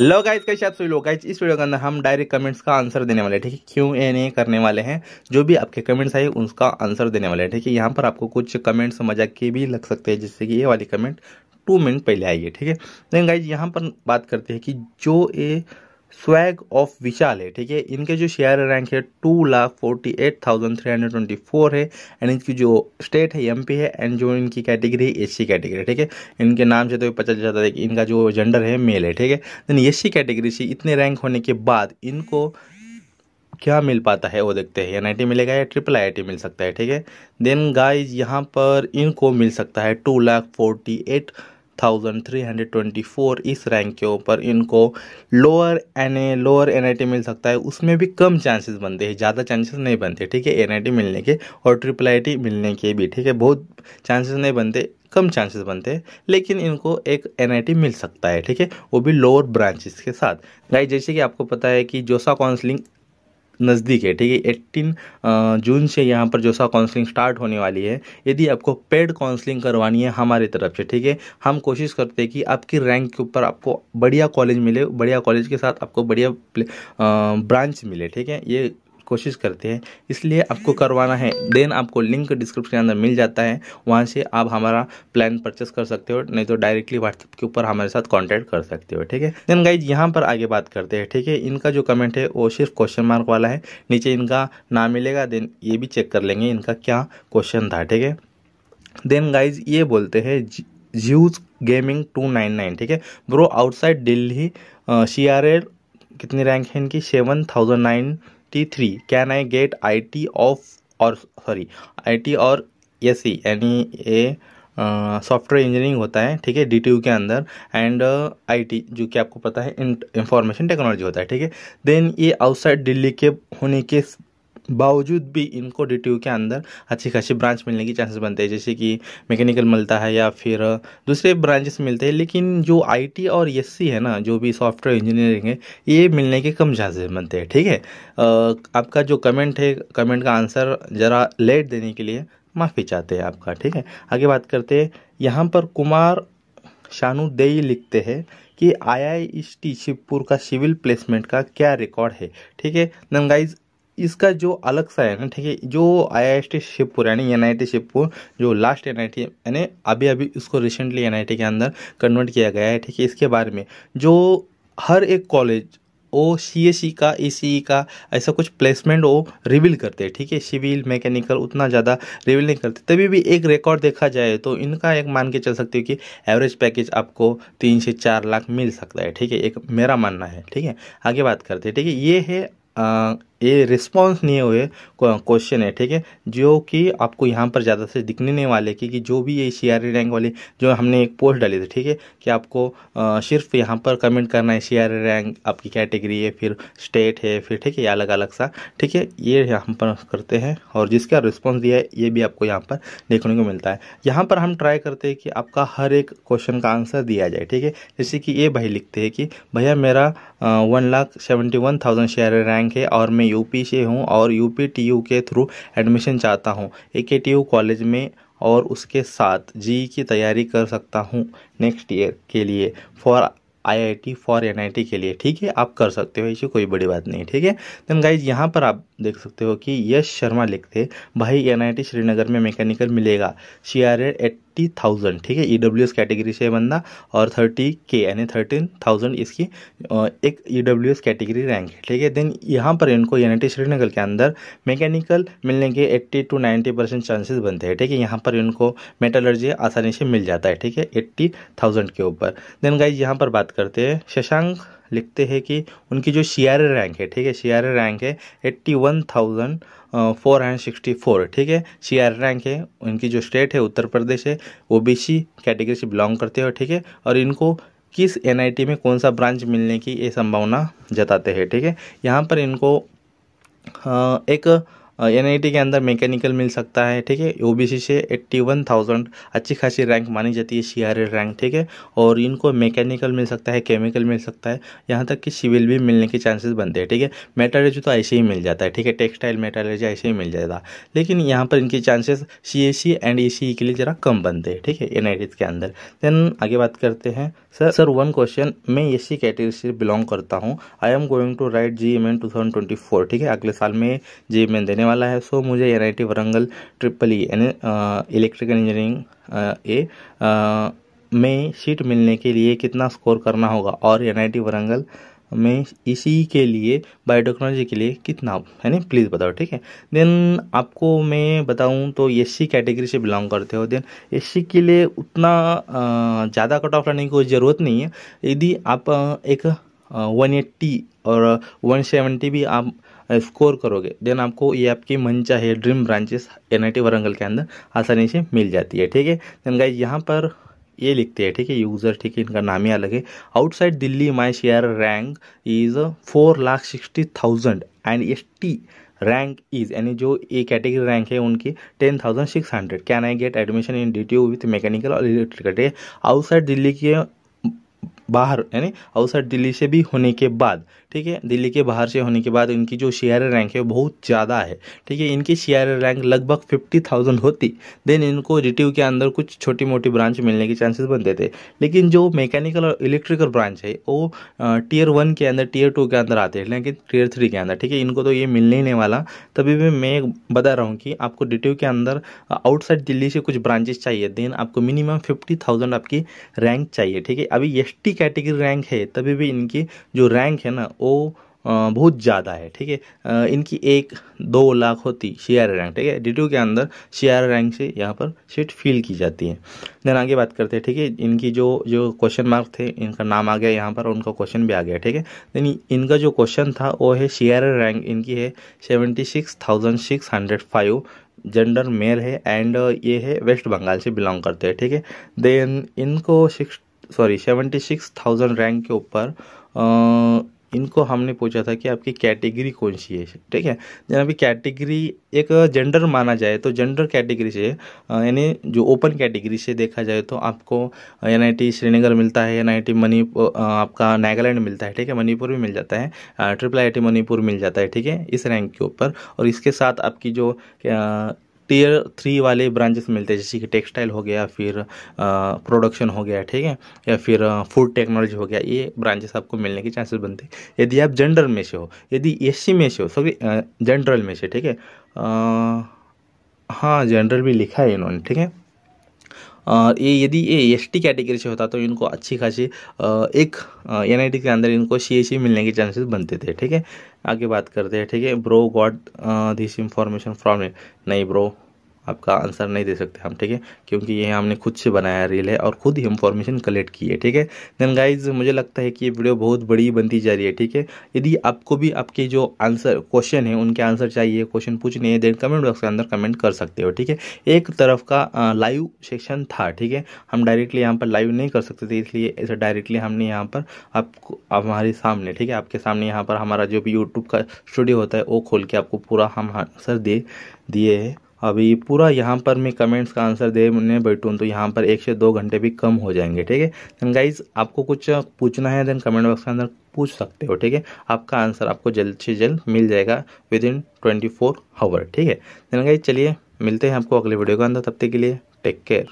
hello guys कैसे आप सभी लोग गाइज इस वीडियो के अंदर हम डायरेक्ट कमेंट्स का आंसर देने वाले हैं ठीक है क्यों ए नहीं करने वाले हैं जो भी आपके कमेंट्स आए उसका आंसर देने वाले हैं ठीक है यहाँ पर आपको कुछ कमेंट्स मजाक के भी लग सकते हैं जिससे कि ये वाली कमेंट टू मिनट पहले आई है ठीक है लेकिन गाइज यहाँ पर बात करते हैं कि जो ए स्वैग ऑफ विशाल है ठीक है इनके जो शेयर रैंक है two lakh forty eight thousand three hundred twenty four है एंड इनकी जो स्टेट है एमपी है एंड जो इनकी कैटेगरी है एससी कैटेगरी है ठीक है इनके नाम से तो पता चल जाता है कि इनका जो जेंडर है मेल है ठीक है देन सी कैटेगरी से इतने रैंक होने के बाद इनको क्या मिल पाता है वो देखते हैं एन आई टी मिलेगा या ट्रिपल आई टी मिल सकता है ठीक है देन गाइज यहाँ पर इनको मिल सकता है टू लाख फोर्टी एट 1324 इस रैंक के ऊपर इनको लोअर एन लोअर एन मिल सकता है उसमें भी कम चांसेस बनते हैं ज़्यादा चांसेस नहीं बनते ठीक है एन मिलने के और ट्रिपल आई मिलने के भी ठीक है बहुत चांसेस नहीं बनते कम चांसेस बनते हैं लेकिन इनको एक एन मिल सकता है ठीक है वो भी लोअर ब्रांचेस के साथ गाइस जैसे कि आपको पता है कि जोसा काउंसलिंग नज़दीक है ठीक है एट्टीन जून से यहाँ पर जो सा काउंसलिंग स्टार्ट होने वाली है यदि आपको पेड काउंसलिंग करवानी है हमारी तरफ से ठीक है हम कोशिश करते हैं कि आपकी रैंक के ऊपर आपको बढ़िया कॉलेज मिले बढ़िया कॉलेज के साथ आपको बढ़िया ब्रांच मिले ठीक है ये कोशिश करते हैं इसलिए आपको करवाना है देन आपको लिंक डिस्क्रिप्शन के अंदर मिल जाता है वहाँ से आप हमारा प्लान परचेस कर सकते हो नहीं तो डायरेक्टली व्हाट्सएप के ऊपर हमारे साथ कॉन्टैक्ट कर सकते हो ठीक है देन गाइज यहाँ पर आगे बात करते हैं ठीक है इनका जो कमेंट है वो सिर्फ क्वेश्चन मार्क वाला है नीचे इनका नाम मिलेगा देन ये भी चेक कर लेंगे इनका क्या क्वेश्चन था ठीक है देन गाइज ये बोलते हैं ज्यूज गेमिंग टू नाइन नाइन ठीक है bro outside Delhi C R L कितनी रैंक है इनकी seven thousand ninety three can I get I T of और सॉरी आई टी और एस सी यानी ए सॉफ्टवेयर इंजीनियरिंग होता है ठीक है डी के अंदर एंड आईटी uh, जो कि आपको पता है इंफॉर्मेशन टेक्नोलॉजी होता है ठीक है देन ये आउटसाइड दिल्ली के होने के बावजूद भी इनको डी के अंदर अच्छी खासी ब्रांच मिलने की चांसेस बनते हैं जैसे कि मैकेनिकल मिलता है या फिर दूसरे ब्रांचेस मिलते हैं लेकिन जो आईटी और एस है ना जो भी सॉफ्टवेयर इंजीनियरिंग है ये मिलने के कम चांसेस बनते हैं ठीक है आपका जो कमेंट है कमेंट का आंसर ज़रा लेट देने के लिए माफ़ी चाहते हैं आपका ठीक है आगे बात करते हैं यहाँ पर कुमार शानू देई लिखते हैं कि आई आई शिवपुर का सिविल प्लेसमेंट का क्या रिकॉर्ड है ठीक है नंगाइज इसका जो अलग सा है ना ठीक है जो आई आई टी शिवपुर यानी एन आई टी शिवपुर जो लास्ट एन आई टी यानी अभी अभी इसको रिसेंटली एन आई टी के अंदर कन्वर्ट किया गया है ठीक है इसके बारे में जो हर एक कॉलेज ओ सी एस सी का ए सी ई का ऐसा कुछ प्लेसमेंट वो रिवील करते हैं ठीक है सिविल मैकेनिकल उतना ज़्यादा रिवील नहीं करते तभी भी एक रिकॉर्ड देखा जाए तो इनका एक मान के चल सकते हो कि एवरेज पैकेज आपको तीन से चार लाख मिल सकता है ठीक है एक मेरा मानना है ठीक है आगे बात करते हैं ठीक है ये है ये रिस्पॉन्स नहीं हुए क्वेश्चन है ठीक है जो कि आपको यहाँ पर ज़्यादा से दिखने नहीं वाले कि, कि जो भी ये सी रैंक वाले जो हमने एक पोस्ट डाली थी ठीक है कि आपको सिर्फ यहाँ पर कमेंट करना है सी रैंक आपकी कैटेगरी है फिर स्टेट है फिर ठीक है अलग अलग सा ठीक है ये यहाँ पर करते हैं और जिसका रिस्पॉन्स दिया है ये भी आपको यहाँ पर देखने को मिलता है यहाँ पर हम ट्राई करते हैं कि आपका हर एक क्वेश्चन का आंसर दिया जाए ठीक है जैसे कि ये भाई लिखते हैं कि भैया मेरा one lakh seventy one thousand share rank है और मैं यूपी से हूँ और यूपी टीयू के थ्रू एडमिशन चाहता हूँ ए के टी यू कॉलेज में और उसके साथ जी e की तैयारी कर सकता हूँ नेक्स्ट ईयर के लिए फॉर आईआईटी फॉर एनआईटी के लिए ठीक है आप कर सकते हो ऐसी कोई बड़ी बात नहीं ठीक है देन गाइज यहाँ पर आप देख सकते हो कि यश शर्मा लिखते भाई एनआईटी श्रीनगर में मैकेनिकल मिलेगा C R eight thirty thousand ठीक है ई डब्ल्यू एस कैटेगरी से बंदा और थर्टी के यानी थर्टीन थाउजेंड इसकी एक E W S category rank है ठीक है देन यहाँ पर इनको एन टी श्रीनगर के अंदर मैकेनिकल मिलने के eighty two ninety percent chances बनते हैं ठीक है यहाँ पर इनको मेटलर्जी आसानी से मिल जाता है ठीक है एट्टी थाउजेंड के ऊपर देन गाइज यहाँ पर बात करते हैं शशांक लिखते हैं कि उनकी जो सी रैंक है ठीक है सी रैंक है eighty one thousand four hundred sixty four ठीक है सी रैंक है उनकी जो स्टेट है उत्तर प्रदेश है ओ बी सी कैटेगरी से बिलोंग करते हो ठीक है और इनको किस एन में कौन सा ब्रांच मिलने की ये संभावना जताते हैं ठीक है यहाँ पर इनको एक एन के अंदर मैकेनिकल मिल सकता है ठीक है ओ से एट्टी वन थाउजेंड अच्छी खासी रैंक मानी जाती है सी रैंक ठीक है और इनको मैकेनिकल मिल सकता है केमिकल मिल सकता है यहाँ तक कि सिविल भी मिलने के चांसेस बनते हैं ठीक है मेटालर्जी तो ऐसे ही मिल जाता है ठीक है टेक्सटाइल मेटालर्जी ऐसे ही मिल जाता है लेकिन यहाँ पर इनके चांसेस सी एंड ई के लिए ज़रा कम बनते हैं ठीक है एन के अंदर देन आगे बात करते हैं सर सर वन क्वेश्चन मैं ए सी कैटेगरी से बिलोंग करता हूँ I am going to write JEE M N two thousand twenty four ठीक है अगले साल में जी एम एन देने होने वाला है सो मुझे N I T Warangal triple E यानी इलेक्ट्रिकल इंजीनियरिंग ए में सीट मिलने के लिए कितना स्कोर करना होगा और एन आई टी वरंगल में इसी के लिए बायोटेक्नोलॉजी के लिए कितना है ना प्लीज़ बताओ ठीक है देन आपको मैं बताऊं तो एस सी कैटेगरी से बिलोंग करते हो देन एस सी के लिए उतना ज़्यादा कट ऑफ लाने की कोई ज़रूरत नहीं है यदि आप एक वन एट्टी और वन भी आप स्कोर करोगे देन आपको ये आपकी मंचा है dream branches N I Warangal के अंदर आसानी से मिल जाती है ठीक है देन गाइज यहाँ पर ये लिखते हैं ठीक है यूज़र ठीक है इनका नाम ही अलग है outside Delhi my share rank is four lakh sixty thousand and S T rank is यानी जो ए कैटेगरी रैंक है उनकी ten thousand six hundred can I get admission in D T U with mechanical और इलेक्ट्रिकल ठीक है outside Delhi के बाहर यानी आउटसाइड दिल्ली से भी होने के बाद ठीक है दिल्ली के बाहर से होने के बाद इनकी जो शेयर रैंक है बहुत ज़्यादा है ठीक है इनकी शेयर रैंक लगभग फिफ्टी थाउजेंड होती देन इनको रिटीव के अंदर कुछ छोटी मोटी ब्रांच मिलने के चांसेस बनते थे लेकिन जो मैकेनिकल और इलेक्ट्रिकल ब्रांच है वो टीयर वन के अंदर टीयर टू के अंदर आते हैं लेकिन टीयर थ्री के अंदर ठीक है इनको तो ये मिलने ही नहीं वाला तभी भी मैं बता रहा हूँ कि आपको डिटेव के अंदर आउटसाइड दिल्ली से कुछ ब्रांचेस चाहिए देन आपको मिनिमम फिफ्टी थाउजेंड आपकी रैंक चाहिए ठीक है अभी S T C category rank है तभी भी इनकी जो रैंक है ना वो बहुत ज़्यादा है ठीक है इनकी एक दो लाख होती आर रैंक ठीक है डी के अंदर आर रैंक से यहाँ पर सीट फिल की जाती है देन आगे बात करते हैं ठीक है इनकी जो जो क्वेश्चन मार्क थे इनका नाम आ गया यहाँ पर उनका क्वेश्चन भी आ गया ठीक है देन इनका जो क्वेश्चन था वो है आर रैंक इनकी है seventy six thousand six hundred five gender male है एंड ये है वेस्ट बंगाल से बिलोंग करते हैं ठीक है देन इनको six sorry seventy six thousand rank के ऊपर इनको हमने पूछा था कि आपकी कैटेगरी कौन सी है ठीक है जहाँ भी कैटेगरी एक जेंडर माना जाए तो जेंडर कैटेगरी से यानी जो ओपन कैटेगरी से देखा जाए तो आपको एन श्रीनगर मिलता है एन आई आपका नागालैंड मिलता है ठीक है मणिपुर भी मिल जाता है ट्रिपल आई मणिपुर मिल जाता है ठीक है इस रैंक के ऊपर और इसके साथ आपकी जो टीयर थ्री वाले ब्रांचेस मिलते हैं जैसे कि टेक्सटाइल हो गया फिर प्रोडक्शन हो गया ठीक है या फिर फूड टेक्नोलॉजी हो गया ये ब्रांचेस आपको मिलने के चांसेस बनते हैं यदि आप जनरल में से हो यदि एस में से हो सॉरी जनरल में से ठीक है हाँ जनरल भी लिखा है इन्होंने ठीक है और ये यदि ये एस टी कैटेगरी से होता तो इनको अच्छी खासी एक एन के अंदर इनको सी e मिलने के चांसेस बनते थे ठीक है आगे बात करते हैं ठीक है bro god this information from नहीं ब्रो आपका आंसर नहीं दे सकते हम ठीक है क्योंकि ये हमने खुद से बनाया रील है और खुद ही इन्फॉर्मेशन कलेक्ट की है ठीक है देन गाइज मुझे लगता है कि ये वीडियो बहुत बड़ी बनती जा रही है ठीक है यदि आपको भी आपके जो आंसर क्वेश्चन है उनके आंसर चाहिए क्वेश्चन पूछने हैं देन कमेंट बॉक्स के अंदर कमेंट कर सकते हो ठीक है एक तरफ का लाइव सेक्शन था ठीक है हम डायरेक्टली यहाँ पर लाइव नहीं कर सकते थे इसलिए ऐसा डायरेक्टली हमने यहाँ पर आपको हमारे सामने ठीक है आपके सामने यहाँ पर हमारा जो भी यूट्यूब का स्टूडियो होता है वो खोल के आपको पूरा हम आंसर दे दिए हैं अभी पूरा यहाँ पर मैं कमेंट्स का आंसर देने बैठूँ तो यहाँ पर एक से दो घंटे भी कम हो जाएंगे ठीक है देन गाइज आपको कुछ पूछना है देन कमेंट बॉक्स के अंदर पूछ सकते हो ठीक है आपका आंसर आपको जल्द से जल्द मिल जाएगा within twenty four hour ठीक है देन गाइज चलिए मिलते हैं आपको अगले वीडियो के अंदर तब तक के लिए टेक केयर